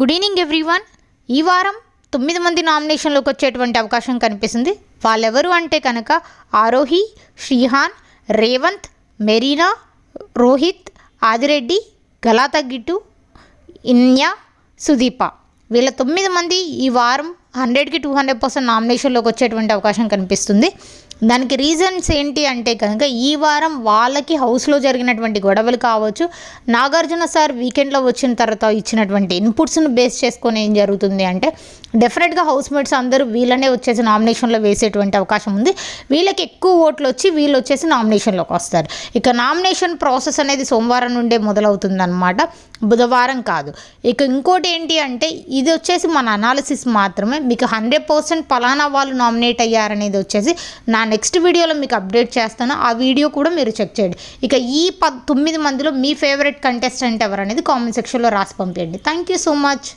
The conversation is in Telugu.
గుడ్ ఈవినింగ్ ఎవ్రీవన్ ఈ వారం తొమ్మిది మంది నామినేషన్లోకి వచ్చేటువంటి అవకాశం కనిపిస్తుంది వాళ్ళెవరు అంటే కనుక ఆరోహి శ్రీహాన్ రేవంత్ మెరీనా రోహిత్ ఆదిరెడ్డి గలాతగిట్టు ఇన్యా సుదీప వీళ్ళ తొమ్మిది మంది ఈ వారం హండ్రెడ్కి టూ హండ్రెడ్ పర్సెంట్ నామినేషన్లోకి వచ్చేటువంటి అవకాశం కనిపిస్తుంది దానికి రీజన్స్ ఏంటి అంటే కనుక ఈ వారం వాళ్ళకి హౌస్లో జరిగినటువంటి గొడవలు కావచ్చు నాగార్జున సార్ వీకెండ్లో వచ్చిన తర్వాత ఇచ్చినటువంటి ఇన్పుట్స్ను బేస్ చేసుకొని ఏం జరుగుతుంది అంటే డెఫినెట్గా హౌస్ మేట్స్ అందరూ వీళ్ళనే వచ్చేసి నామినేషన్లో వేసేటువంటి అవకాశం ఉంది వీళ్ళకి ఎక్కువ ఓట్లు వచ్చి వీళ్ళు వచ్చేసి నామినేషన్లోకి వస్తారు ఇక నామినేషన్ ప్రాసెస్ అనేది సోమవారం నుండే మొదలవుతుందన్నమాట బుధవారం కాదు ఇక ఇంకోటి ఏంటి అంటే ఇది వచ్చేసి మన అనాలిసిస్ మాత్రమే మీకు హండ్రెడ్ పర్సెంట్ పలానా వాళ్ళు నామినేట్ అయ్యారనేది వచ్చేసి నా నెక్స్ట్ వీడియోలో మీకు అప్డేట్ చేస్తాను ఆ వీడియో కూడా మీరు చెక్ చేయండి ఇక ఈ పద్ తొమ్మిది మందిలో మీ ఫేవరెట్ కంటెస్టెంట్ ఎవరనేది అనేది కామెంట్ సెక్షన్లో రాసి పంపించండి థ్యాంక్ యూ సో మచ్